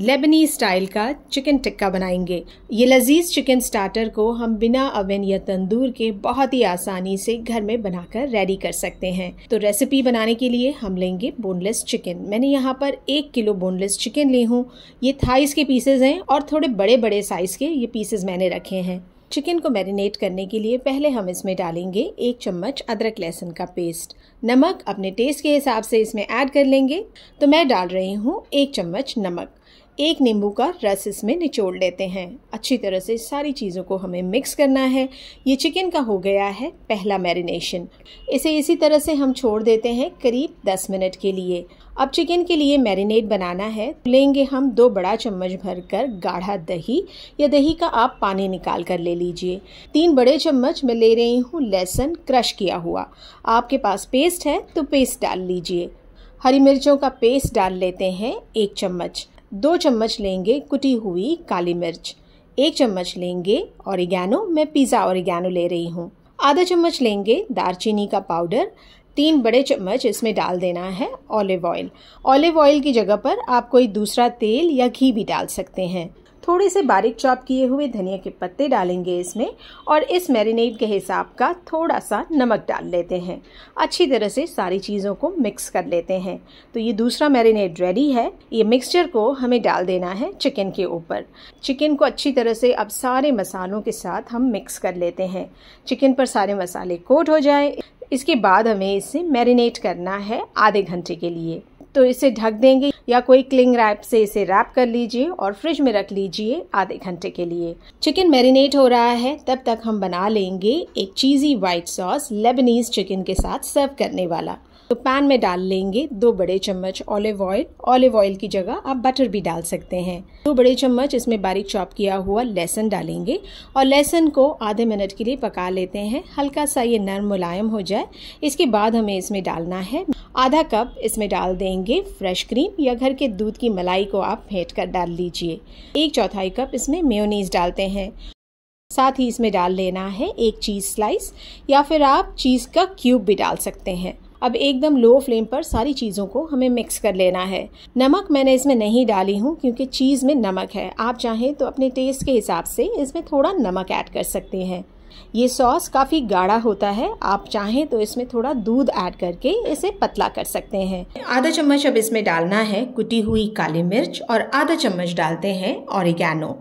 लेबनी style का chicken tikka बनाएंगे ये लजीज चिकन स्टार्टर को हम बिना अवन या तंदूर के बहुत ही आसानी से घर में बनाकर रेडी कर सकते हैं तो रेसिपी बनाने के लिए हम लेंगे बोनलेस चिकन मैंने यहाँ पर एक किलो बोनलेस चिकन ली हूँ ये थाइस के पीसेज हैं और थोड़े बड़े बड़े साइज के ये पीसेज मैंने रखे हैं चिकन को मैरिनेट करने के लिए पहले हम इसमें डालेंगे एक चम्मच अदरक लहसुन का पेस्ट नमक अपने टेस्ट के हिसाब से इसमें ऐड कर लेंगे तो मैं डाल रही हूँ एक चम्मच नमक एक नींबू का रस इसमें निचोड़ लेते हैं अच्छी तरह से सारी चीज़ों को हमें मिक्स करना है ये चिकन का हो गया है पहला मैरिनेशन इसे इसी तरह से हम छोड़ देते हैं करीब 10 मिनट के लिए अब चिकन के लिए मैरिनेट बनाना है लेंगे हम दो बड़ा चम्मच भर कर गाढ़ा दही या दही का आप पानी निकाल कर ले लीजिए तीन बड़े चम्मच मैं ले रही हूँ लहसुन क्रश किया हुआ आपके पास पेस्ट है तो पेस्ट डाल लीजिए हरी मिर्चों का पेस्ट डाल लेते हैं एक चम्मच दो चम्मच लेंगे कुटी हुई काली मिर्च एक चम्मच लेंगे औरिगैनो मैं पिज़्ज़ा औरिगैनो ले रही हूँ आधा चम्मच लेंगे दारचीनी का पाउडर तीन बड़े चम्मच इसमें डाल देना है ऑलिव ऑयल ऑलिव ऑयल की जगह पर आप कोई दूसरा तेल या घी भी डाल सकते हैं थोड़े से बारीक चॉप किए हुए धनिया के पत्ते डालेंगे इसमें और इस मैरिनेट के हिसाब का थोड़ा सा नमक डाल लेते हैं अच्छी तरह से सारी चीज़ों को मिक्स कर लेते हैं तो ये दूसरा मैरिनेट रेडी है ये मिक्सचर को हमें डाल देना है चिकन के ऊपर चिकन को अच्छी तरह से अब सारे मसालों के साथ हम मिक्स कर लेते हैं चिकन पर सारे मसाले कोट हो जाए इसके बाद हमें इसे मैरिनेट करना है आधे घंटे के लिए तो इसे ढक देंगे या कोई क्लिंग रैप से इसे रैप कर लीजिए और फ्रिज में रख लीजिए आधे घंटे के लिए चिकन मैरिनेट हो रहा है तब तक हम बना लेंगे एक cheesy white sauce Lebanese chicken के साथ सर्व करने वाला तो पैन में डाल लेंगे दो बड़े चम्मच ऑलिव ऑयल ऑलिव ऑयल की जगह आप बटर भी डाल सकते हैं दो बड़े चम्मच इसमें बारीक चॉप किया हुआ लहसन डालेंगे और लहसन को आधे मिनट के लिए पका लेते हैं हल्का सा ये नरम मुलायम हो जाए इसके बाद हमें इसमें डालना है आधा कप इसमें डाल देंगे फ्रेश क्रीम या घर के दूध की मलाई को आप फेंट कर डाल लीजिए एक चौथाई कप इसमें मेयोनीज डालते हैं साथ ही इसमें डाल लेना है एक चीज़ स्लाइस या फिर आप चीज़ का क्यूब भी डाल सकते हैं अब एकदम लो फ्लेम पर सारी चीज़ों को हमें मिक्स कर लेना है नमक मैंने इसमें नहीं डाली हूँ क्योंकि चीज़ में नमक है आप चाहें तो अपने टेस्ट के हिसाब से इसमें थोड़ा नमक ऐड कर सकते हैं ये सॉस काफ़ी गाढ़ा होता है आप चाहें तो इसमें थोड़ा दूध ऐड करके इसे पतला कर सकते हैं आधा चम्मच अब इसमें डालना है कुटी हुई काली मिर्च और आधा चम्मच डालते हैं और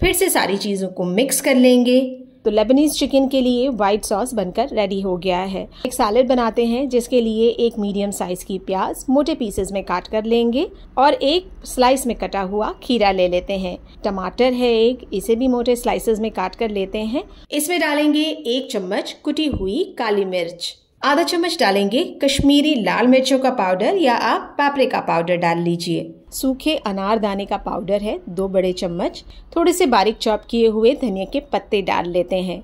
फिर से सारी चीज़ों को मिक्स कर लेंगे तो लेबनीज चिकन के लिए व्हाइट सॉस बनकर रेडी हो गया है एक सैलड बनाते हैं जिसके लिए एक मीडियम साइज की प्याज मोटे पीसेस में काट कर लेंगे और एक स्लाइस में कटा हुआ खीरा ले लेते हैं टमाटर है एक इसे भी मोटे स्लाइसेस में काट कर लेते हैं इसमें डालेंगे एक चम्मच कुटी हुई काली मिर्च आधा चम्मच डालेंगे कश्मीरी लाल मिर्चों का पाउडर या आप पैपरिका पाउडर डाल लीजिए सूखे अनारदाने का पाउडर है दो बड़े चम्मच थोड़े से बारीक चॉप किए हुए धनिया के पत्ते डाल लेते हैं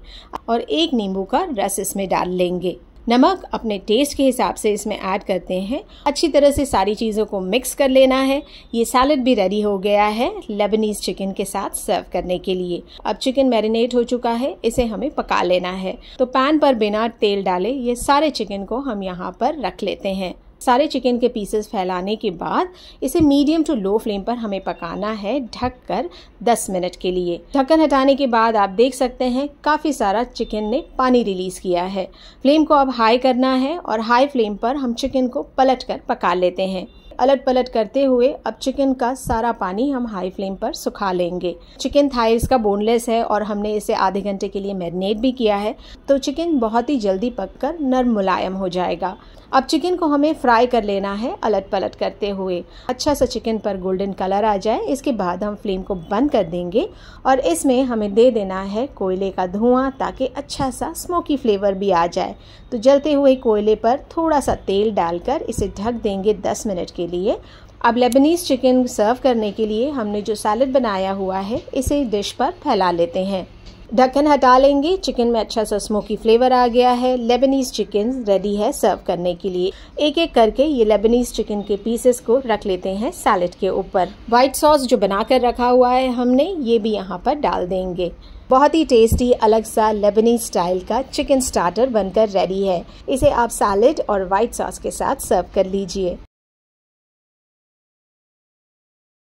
और एक नींबू का रस इसमें डाल लेंगे नमक अपने टेस्ट के हिसाब से इसमें ऐड करते हैं अच्छी तरह से सारी चीज़ों को मिक्स कर लेना है ये सैलड भी रेडी हो गया है लेबनीज चिकन के साथ सर्व करने के लिए अब चिकन मैरिनेट हो चुका है इसे हमें पका लेना है तो पैन पर बिना तेल डाले ये सारे चिकन को हम यहाँ पर रख लेते हैं सारे चिकन के पीसेस फैलाने के बाद इसे मीडियम टू लो फ्लेम पर हमें पकाना है ढक कर 10 मिनट के लिए ढक्कन हटाने के बाद आप देख सकते हैं काफ़ी सारा चिकन ने पानी रिलीज किया है फ्लेम को अब हाई करना है और हाई फ्लेम पर हम चिकन को पलट कर पका लेते हैं अलट पलट करते हुए अब चिकन का सारा पानी हम हाई फ्लेम पर सुखा लेंगे चिकन थाई इसका बोनलेस है और हमने इसे आधे घंटे के लिए मैरिनेट भी किया है तो चिकन बहुत ही जल्दी पककर नर्म मुलायम हो जाएगा अब चिकन को हमें फ्राई कर लेना है अलट पलट करते हुए अच्छा सा चिकन पर गोल्डन कलर आ जाए इसके बाद हम फ्लेम को बंद कर देंगे और इसमें हमें दे देना है कोयले का धुआं ताकि अच्छा सा स्मोकी फ्लेवर भी आ जाए तो जलते हुए कोयले पर थोड़ा सा तेल डालकर इसे ढक देंगे 10 मिनट के लिए लिए अब लेबनीज़ चिकन सर्व करने के लिए हमने जो सैलड बनाया हुआ है इसे डिश पर फैला लेते हैं ढक्कन हटा लेंगे चिकन में अच्छा सा स्मोकी फ्लेवर आ गया है लेबनीज चिकन रेडी है सर्व करने के लिए एक एक करके ये लेबनीज चिकन के पीसेस को रख लेते हैं सैलड के ऊपर व्हाइट सॉस जो बनाकर रखा हुआ है हमने ये भी यहाँ पर डाल देंगे बहुत ही टेस्टी अलग सा लेबनीज स्टाइल का चिकन स्टार्टर बनकर रेडी है इसे आप सैलड और व्हाइट सॉस के साथ सर्व कर लीजिए